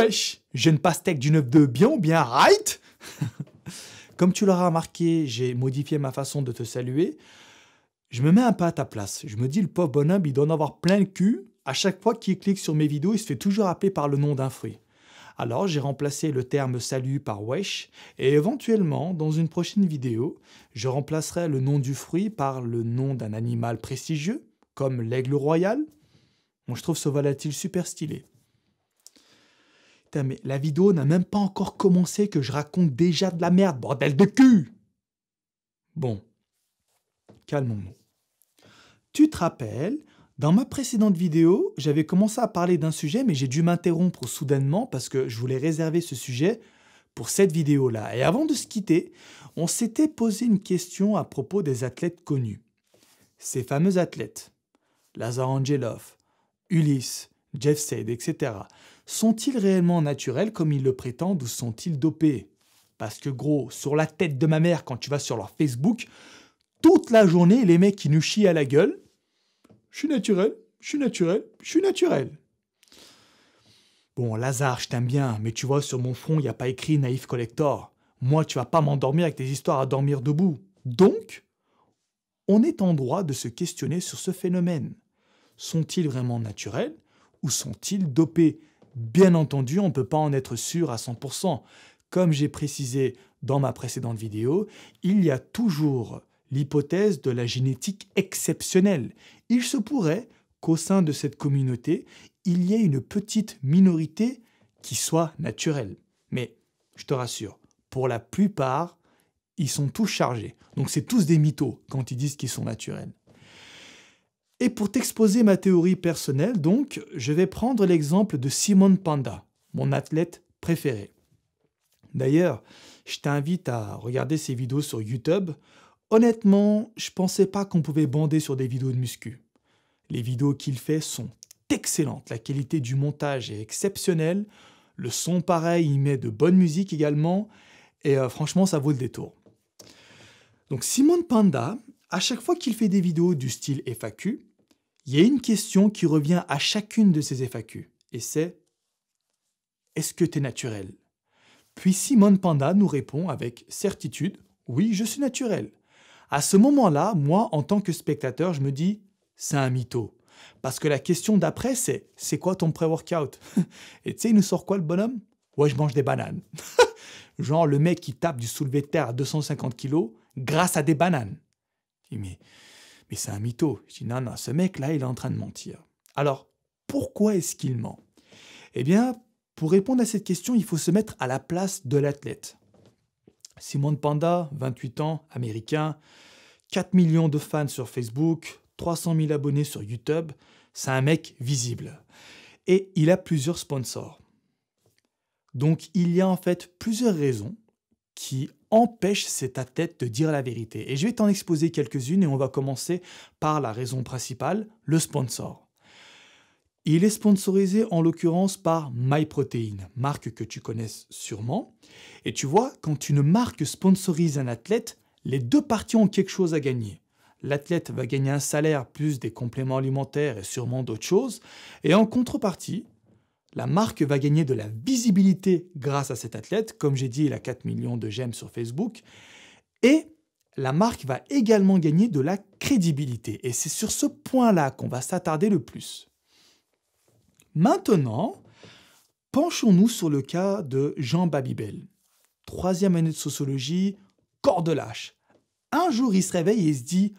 Wesh, une pastèque du 9 de bien ou bien right Comme tu l'auras remarqué, j'ai modifié ma façon de te saluer. Je me mets un peu à ta place. Je me dis, le pauvre bonhomme, il doit en avoir plein le cul. À chaque fois qu'il clique sur mes vidéos, il se fait toujours appeler par le nom d'un fruit. Alors j'ai remplacé le terme salut par wesh et éventuellement, dans une prochaine vidéo, je remplacerai le nom du fruit par le nom d'un animal prestigieux, comme l'aigle royal. Moi, je trouve ce volatile super stylé mais la vidéo n'a même pas encore commencé que je raconte déjà de la merde, bordel de cul Bon, calmons-nous. Tu te rappelles, dans ma précédente vidéo, j'avais commencé à parler d'un sujet, mais j'ai dû m'interrompre soudainement parce que je voulais réserver ce sujet pour cette vidéo-là. Et avant de se quitter, on s'était posé une question à propos des athlètes connus. Ces fameux athlètes, Lazar Angelov, Ulysse, Jeff Said, etc. Sont-ils réellement naturels comme ils le prétendent ou sont-ils dopés Parce que gros, sur la tête de ma mère, quand tu vas sur leur Facebook, toute la journée, les mecs qui nous chient à la gueule, je suis naturel, je suis naturel, je suis naturel. Bon, Lazare, je t'aime bien, mais tu vois, sur mon front, il n'y a pas écrit Naïf Collector. Moi, tu vas pas m'endormir avec tes histoires à dormir debout. Donc, on est en droit de se questionner sur ce phénomène. Sont-ils vraiment naturels ou sont-ils dopés Bien entendu, on ne peut pas en être sûr à 100%. Comme j'ai précisé dans ma précédente vidéo, il y a toujours l'hypothèse de la génétique exceptionnelle. Il se pourrait qu'au sein de cette communauté, il y ait une petite minorité qui soit naturelle. Mais je te rassure, pour la plupart, ils sont tous chargés. Donc c'est tous des mythos quand ils disent qu'ils sont naturels. Et pour t'exposer ma théorie personnelle, donc, je vais prendre l'exemple de Simone Panda, mon athlète préféré. D'ailleurs, je t'invite à regarder ses vidéos sur YouTube. Honnêtement, je pensais pas qu'on pouvait bander sur des vidéos de muscu. Les vidéos qu'il fait sont excellentes, la qualité du montage est exceptionnelle, le son pareil, il met de bonne musique également, et euh, franchement, ça vaut le détour. Donc Simone Panda, à chaque fois qu'il fait des vidéos du style FAQ, il y a une question qui revient à chacune de ces FAQ, et c'est Est-ce que tu es naturel Puis Simone Panda nous répond avec certitude Oui, je suis naturel. À ce moment-là, moi, en tant que spectateur, je me dis C'est un mytho. Parce que la question d'après, c'est C'est quoi ton pré-workout Et tu sais, il nous sort quoi le bonhomme Ouais, je mange des bananes. Genre le mec qui tape du soulevé de terre à 250 kg grâce à des bananes. Mais mais c'est un mytho. Je dis non, non, ce mec-là, il est en train de mentir. Alors, pourquoi est-ce qu'il ment Eh bien, pour répondre à cette question, il faut se mettre à la place de l'athlète. Simone Panda, 28 ans, américain, 4 millions de fans sur Facebook, 300 000 abonnés sur YouTube, c'est un mec visible. Et il a plusieurs sponsors. Donc il y a en fait plusieurs raisons qui empêche cet athlète de dire la vérité. Et je vais t'en exposer quelques-unes et on va commencer par la raison principale, le sponsor. Il est sponsorisé en l'occurrence par MyProtein, marque que tu connaisses sûrement. Et tu vois, quand une marque sponsorise un athlète, les deux parties ont quelque chose à gagner. L'athlète va gagner un salaire plus des compléments alimentaires et sûrement d'autres choses. Et en contrepartie, la marque va gagner de la visibilité grâce à cet athlète, comme j'ai dit, il a 4 millions de j'aime sur Facebook, et la marque va également gagner de la crédibilité. Et c'est sur ce point-là qu'on va s'attarder le plus. Maintenant, penchons-nous sur le cas de Jean Babybel. Troisième année de sociologie, corps de lâche. Un jour, il se réveille et il se dit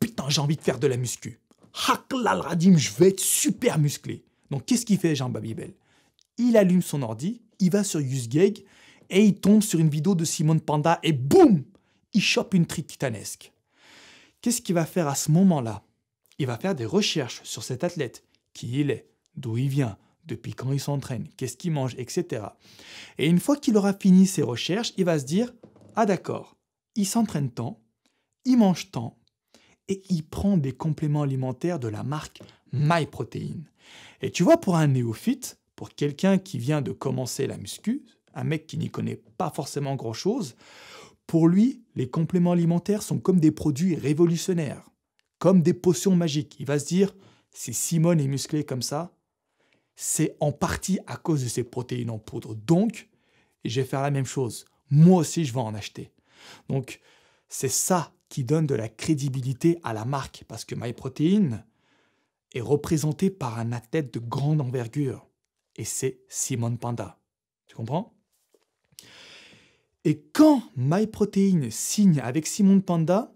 Putain, j'ai envie de faire de la muscu. Haklal radim, je vais être super musclé. Donc qu'est-ce qu'il fait Jean Babybel Il allume son ordi, il va sur YouSgag et il tombe sur une vidéo de Simone Panda et boum Il chope une trique titanesque. Qu'est-ce qu'il va faire à ce moment-là Il va faire des recherches sur cet athlète, qui il est, d'où il vient, depuis quand il s'entraîne, qu'est-ce qu'il mange, etc. Et une fois qu'il aura fini ses recherches, il va se dire Ah d'accord, il s'entraîne tant, il mange tant, et il prend des compléments alimentaires de la marque MyProtein. Et tu vois, pour un néophyte, pour quelqu'un qui vient de commencer la muscu, un mec qui n'y connaît pas forcément grand-chose, pour lui, les compléments alimentaires sont comme des produits révolutionnaires, comme des potions magiques. Il va se dire, si Simone est musclée comme ça, c'est en partie à cause de ses protéines en poudre. Donc, je vais faire la même chose. Moi aussi, je vais en acheter. Donc, c'est ça qui donne de la crédibilité à la marque, parce que MyProtein est représenté par un athlète de grande envergure, et c'est Simone Panda. Tu comprends Et quand MyProtein signe avec Simone Panda,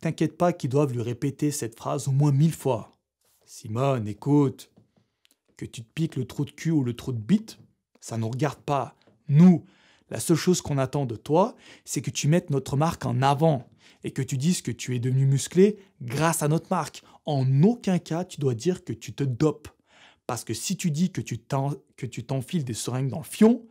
t'inquiète pas qu'ils doivent lui répéter cette phrase au moins mille fois. Simone, écoute, que tu te piques le trou de cul ou le trou de bite, ça ne nous regarde pas. Nous, la seule chose qu'on attend de toi, c'est que tu mettes notre marque en avant et que tu dises que tu es devenu musclé grâce à notre marque. En aucun cas, tu dois dire que tu te dopes. Parce que si tu dis que tu t'enfiles des seringues dans le fion,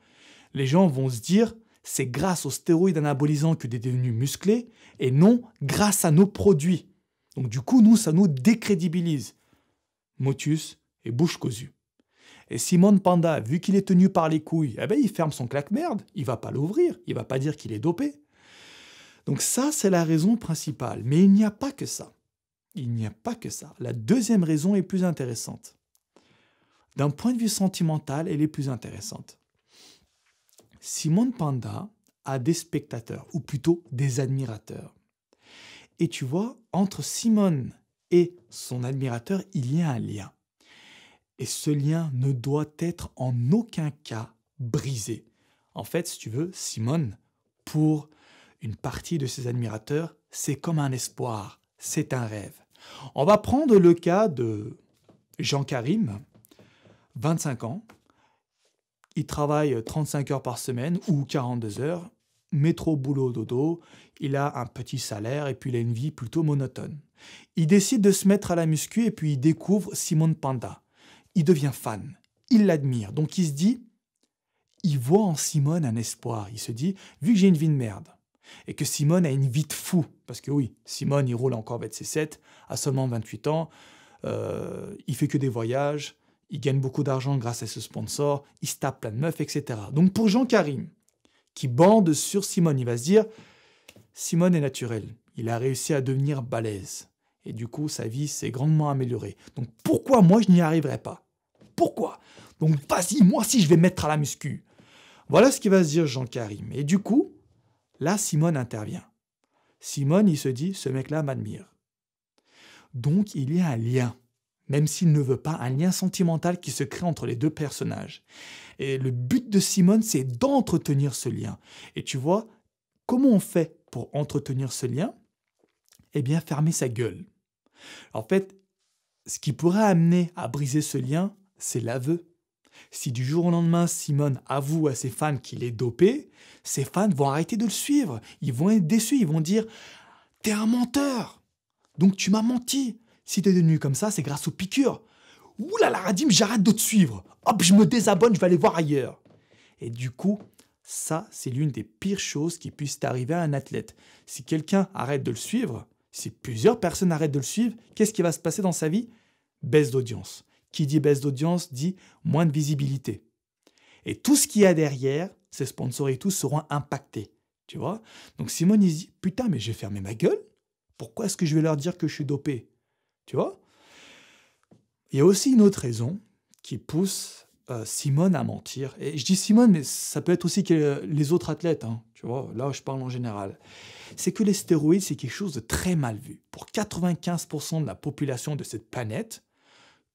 les gens vont se dire c'est grâce aux stéroïdes anabolisants que tu es devenu musclé et non grâce à nos produits. Donc du coup, nous, ça nous décrédibilise. Motus et bouche cousue. Et Simone Panda, vu qu'il est tenu par les couilles, eh ben, il ferme son claque-merde, il va pas l'ouvrir, il va pas dire qu'il est dopé. Donc ça, c'est la raison principale. Mais il n'y a pas que ça. Il n'y a pas que ça. La deuxième raison est plus intéressante. D'un point de vue sentimental, elle est plus intéressante. Simone Panda a des spectateurs, ou plutôt des admirateurs. Et tu vois, entre Simone et son admirateur, il y a un lien. Et ce lien ne doit être en aucun cas brisé. En fait, si tu veux, Simone, pour une partie de ses admirateurs, c'est comme un espoir, c'est un rêve. On va prendre le cas de Jean Karim, 25 ans. Il travaille 35 heures par semaine ou 42 heures, métro, boulot, dodo. Il a un petit salaire et puis il a une vie plutôt monotone. Il décide de se mettre à la muscu et puis il découvre Simone Panda. Il devient fan, il l'admire, donc il se dit, il voit en Simone un espoir. Il se dit, vu que j'ai une vie de merde, et que Simone a une vie de fou, parce que oui, Simone, il roule encore avec ses 7 à seulement 28 ans, euh, il fait que des voyages, il gagne beaucoup d'argent grâce à ce sponsor, il se tape plein de meufs, etc. Donc pour Jean Karim, qui bande sur Simone, il va se dire, Simone est naturel, il a réussi à devenir balèze, et du coup sa vie s'est grandement améliorée. Donc pourquoi moi je n'y arriverai pas Pourquoi Donc vas-y, moi si je vais mettre à la muscu. Voilà ce qu'il va se dire Jean Karim. Et du coup, Là, Simone intervient. Simone, il se dit, ce mec-là m'admire. Donc, il y a un lien, même s'il ne veut pas, un lien sentimental qui se crée entre les deux personnages. Et le but de Simone, c'est d'entretenir ce lien. Et tu vois, comment on fait pour entretenir ce lien Eh bien, fermer sa gueule. En fait, ce qui pourrait amener à briser ce lien, c'est l'aveu. Si du jour au lendemain, Simone avoue à ses fans qu'il est dopé, ses fans vont arrêter de le suivre. Ils vont être déçus, ils vont dire T'es un menteur Donc tu m'as menti Si t'es devenu comme ça, c'est grâce aux piqûres. Ouh là là, Radim, j'arrête de te suivre Hop, je me désabonne, je vais aller voir ailleurs Et du coup, ça, c'est l'une des pires choses qui puissent arriver à un athlète. Si quelqu'un arrête de le suivre, si plusieurs personnes arrêtent de le suivre, qu'est-ce qui va se passer dans sa vie Baisse d'audience. Qui dit baisse d'audience dit moins de visibilité. Et tout ce qu'il y a derrière, ces sponsors et tout seront impactés. Tu vois Donc Simone, il dit Putain, mais j'ai fermé ma gueule. Pourquoi est-ce que je vais leur dire que je suis dopé Tu vois Il y a aussi une autre raison qui pousse euh, Simone à mentir. Et je dis Simone, mais ça peut être aussi que les autres athlètes. Hein, tu vois Là, je parle en général. C'est que les stéroïdes, c'est quelque chose de très mal vu. Pour 95% de la population de cette planète,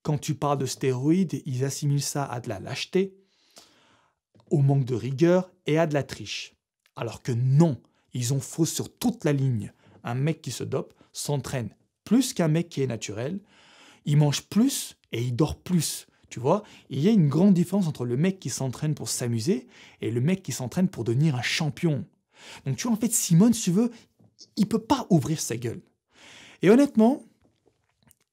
quand tu parles de stéroïdes, ils assimilent ça à de la lâcheté, au manque de rigueur et à de la triche. Alors que non, ils ont faux sur toute la ligne. Un mec qui se dope s'entraîne plus qu'un mec qui est naturel, il mange plus et il dort plus. Tu vois, il y a une grande différence entre le mec qui s'entraîne pour s'amuser et le mec qui s'entraîne pour devenir un champion. Donc tu vois, en fait, Simone, si tu veux, il peut pas ouvrir sa gueule. Et honnêtement,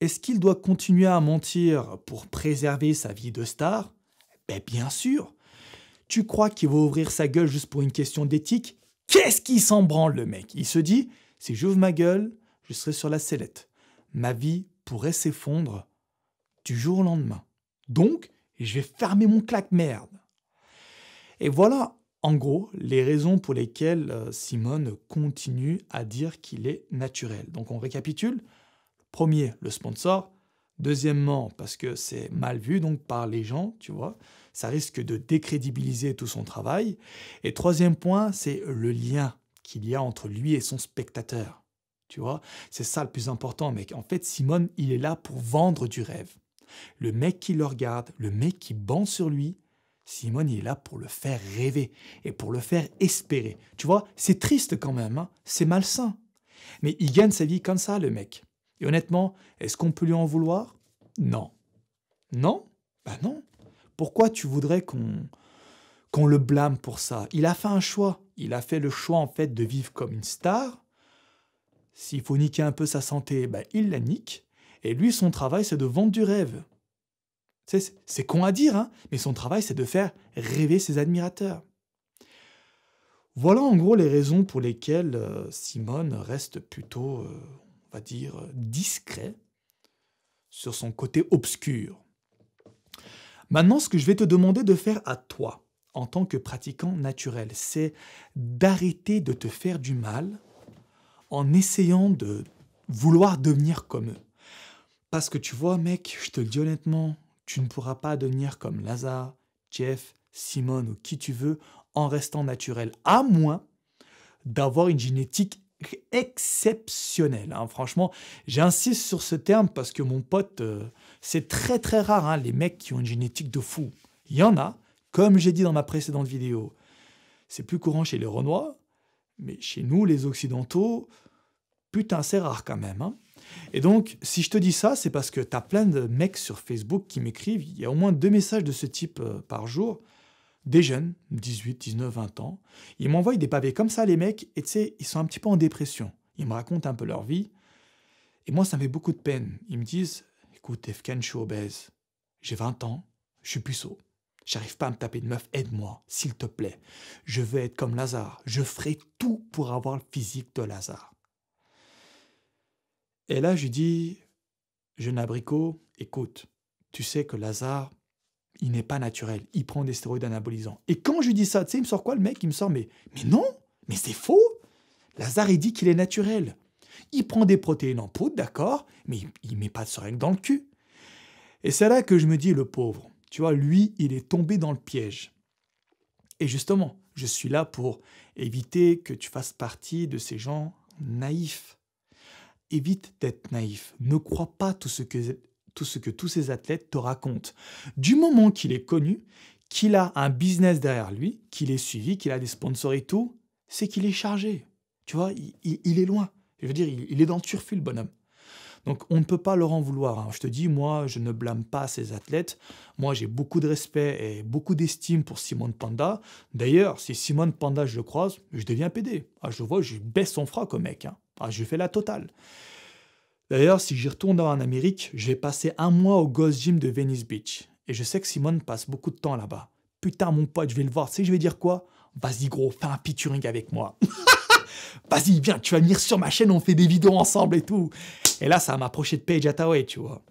est-ce qu'il doit continuer à mentir pour préserver sa vie de star Ben bien sûr. Tu crois qu'il va ouvrir sa gueule juste pour une question d'éthique Qu'est-ce qui s'en branle le mec Il se dit, si j'ouvre ma gueule, je serai sur la sellette. Ma vie pourrait s'effondrer du jour au lendemain. Donc, je vais fermer mon claque-merde. Et voilà, en gros, les raisons pour lesquelles euh, Simone continue à dire qu'il est naturel. Donc on récapitule, Premier, le sponsor. Deuxièmement, parce que c'est mal vu donc par les gens, tu vois, ça risque de décrédibiliser tout son travail. Et troisième point, c'est le lien qu'il y a entre lui et son spectateur. Tu vois, c'est ça le plus important, mec. En fait, Simone, il est là pour vendre du rêve. Le mec qui le regarde, le mec qui bande sur lui, Simone, il est là pour le faire rêver et pour le faire espérer. Tu vois, c'est triste quand même, hein. c'est malsain. Mais il gagne sa vie comme ça, le mec. Et honnêtement, est-ce qu'on peut lui en vouloir Non. Non Ben non. Pourquoi tu voudrais qu'on qu'on le blâme pour ça Il a fait un choix. Il a fait le choix en fait de vivre comme une star. S'il faut niquer un peu sa santé, ben il la nique. Et lui, son travail, c'est de vendre du rêve. C'est con à dire, hein, mais son travail, c'est de faire rêver ses admirateurs. Voilà en gros les raisons pour lesquelles euh, Simone reste plutôt, euh, dire, euh, discret sur son côté obscur. Maintenant, ce que je vais te demander de faire à toi, en tant que pratiquant naturel, c'est d'arrêter de te faire du mal en essayant de vouloir devenir comme eux. Parce que tu vois, mec, je te le dis honnêtement, tu ne pourras pas devenir comme Lazare, Jeff, Simone ou qui tu veux en restant naturel, à moins d'avoir une génétique exceptionnel. Hein. Franchement, j'insiste sur ce terme parce que mon pote, euh, c'est très très rare hein, les mecs qui ont une génétique de fou. Il y en a, comme j'ai dit dans ma précédente vidéo. C'est plus courant chez les Renois, mais chez nous, les Occidentaux, putain, c'est rare quand même. Hein. Et donc, si je te dis ça, c'est parce que t'as plein de mecs sur Facebook qui m'écrivent. Il y a au moins deux messages de ce type euh, par jour des jeunes, 18, 19, 20 ans. Ils m'envoient des pavés comme ça, les mecs, et tu sais, ils sont un petit peu en dépression. Ils me racontent un peu leur vie. Et moi, ça me fait beaucoup de peine. Ils me disent Écoute, Efken, je suis obèse. J'ai 20 ans, je suis puceau. J'arrive pas à me taper de meuf, aide-moi, s'il te plaît. Je veux être comme Lazare. Je ferai tout pour avoir le physique de Lazare. Et là, je dis Jeune abricot, écoute, tu sais que Lazare, il n'est pas naturel. Il prend des stéroïdes anabolisants. Et quand je dis ça, tu sais, il me sort quoi le mec Il me sort, mais, non, mais c'est faux. Lazare, il dit qu'il est naturel. Il prend des protéines en poudre, d'accord, mais il ne met pas de seringue dans le cul. Et c'est là que je me dis, le pauvre, tu vois, lui, il est tombé dans le piège. Et justement, je suis là pour éviter que tu fasses partie de ces gens naïfs. Évite d'être naïf. Ne crois pas tout ce que tout ce que tous ces athlètes te racontent. Du moment qu'il est connu, qu'il a un business derrière lui, qu'il est suivi, qu'il a des sponsors et tout, c'est qu'il est chargé. Tu vois, il, est loin. Je veux dire, il, est dans le turfu, le bonhomme. Donc on ne peut pas leur en vouloir. Hein. Je te dis, moi, je ne blâme pas ces athlètes. Moi, j'ai beaucoup de respect et beaucoup d'estime pour Simone Panda. D'ailleurs, si Simone Panda, je le croise, je deviens PD. Ah, je vois, je baisse son froc comme mec. Hein. Ah, je fais la totale. D'ailleurs, si j'y retourne en Amérique, vais passer un mois au Ghost Gym de Venice Beach. Et je sais que Simone passe beaucoup de temps là-bas. Putain, mon pote, je vais le voir. Tu sais, je vais dire quoi Vas-y, gros, fais un featuring avec moi. Vas-y, viens, tu vas venir sur ma chaîne, on fait des vidéos ensemble et tout. Et là, ça m'a approché de Paige Hathaway, tu vois.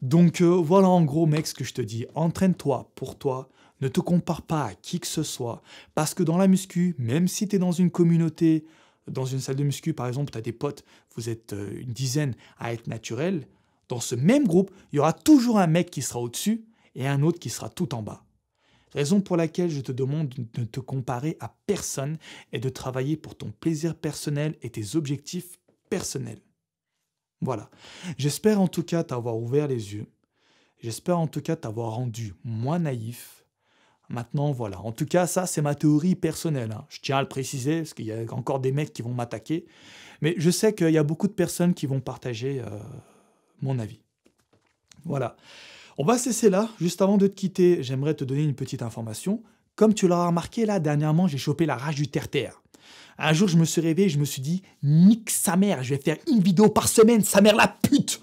Donc euh, voilà en gros, mec, ce que je te dis. Entraîne-toi pour toi. Ne te compare pas à qui que ce soit. Parce que dans la muscu, même si tu es dans une communauté, dans une salle de muscu, par exemple, tu as des potes, vous êtes euh, une dizaine à être naturel, dans ce même groupe, il y aura toujours un mec qui sera au-dessus et un autre qui sera tout en bas. Raison pour laquelle je te demande de ne te comparer à personne et de travailler pour ton plaisir personnel et tes objectifs personnels. Voilà. J'espère en tout cas t'avoir ouvert les yeux. J'espère en tout cas t'avoir rendu moins naïf, Maintenant, voilà. En tout cas, ça, c'est ma théorie personnelle. Hein. Je tiens à le préciser, parce qu'il y a encore des mecs qui vont m'attaquer. Mais je sais qu'il y a beaucoup de personnes qui vont partager euh, mon avis. Voilà. On va cesser là. Juste avant de te quitter, j'aimerais te donner une petite information. Comme tu l'auras remarqué, là, dernièrement, j'ai chopé la rage du terre-terre. Un jour, je me suis réveillé, je me suis dit, nique sa mère, je vais faire une vidéo par semaine, sa mère la pute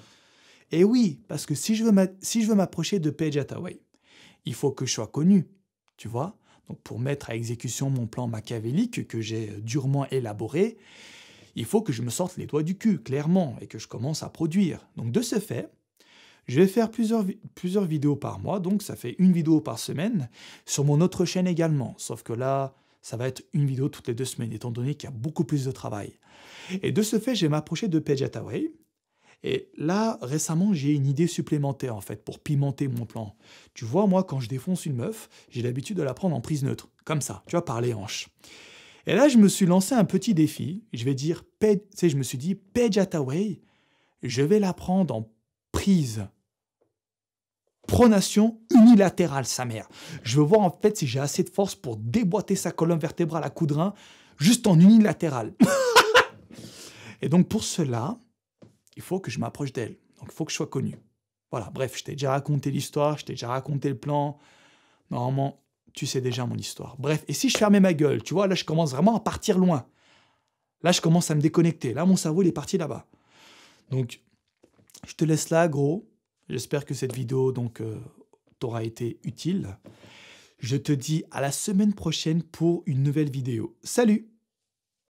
Et oui, parce que si je veux m'approcher de Paige Hathaway, il faut que je sois connu, tu vois Donc pour mettre à exécution mon plan machiavélique que j'ai euh, durement élaboré, il faut que je me sorte les doigts du cul, clairement, et que je commence à produire. Donc de ce fait, je vais faire plusieurs, plusieurs vidéos par mois, donc ça fait une vidéo par semaine, sur mon autre chaîne également, sauf que là, ça va être une vidéo toutes les deux semaines, étant donné qu'il y a beaucoup plus de travail. Et de ce fait, je vais m'approcher de Attaway, et là, récemment, j'ai une idée supplémentaire en fait pour pimenter mon plan. Tu vois, moi, quand je défonce une meuf, j'ai l'habitude de la prendre en prise neutre, comme ça, tu vois, par les hanches. Et là, je me suis lancé un petit défi. Je vais dire, tu sais, je me suis dit, péjataway, je vais la prendre en prise pronation unilatérale, sa mère. Je veux voir en fait si j'ai assez de force pour déboîter sa colonne vertébrale à coup juste en unilatéral. et donc pour cela, il faut que je m'approche d'elle. Donc il faut que je sois connu. Voilà, bref, je t'ai déjà raconté l'histoire, je t'ai déjà raconté le plan. Normalement, tu sais déjà mon histoire. Bref, et si je fermais ma gueule, tu vois, là je commence vraiment à partir loin. Là, je commence à me déconnecter. Là, mon cerveau, il est parti là-bas. Donc, je te laisse là, gros. J'espère que cette vidéo donc euh, t'aura été utile. Je te dis à la semaine prochaine pour une nouvelle vidéo. Salut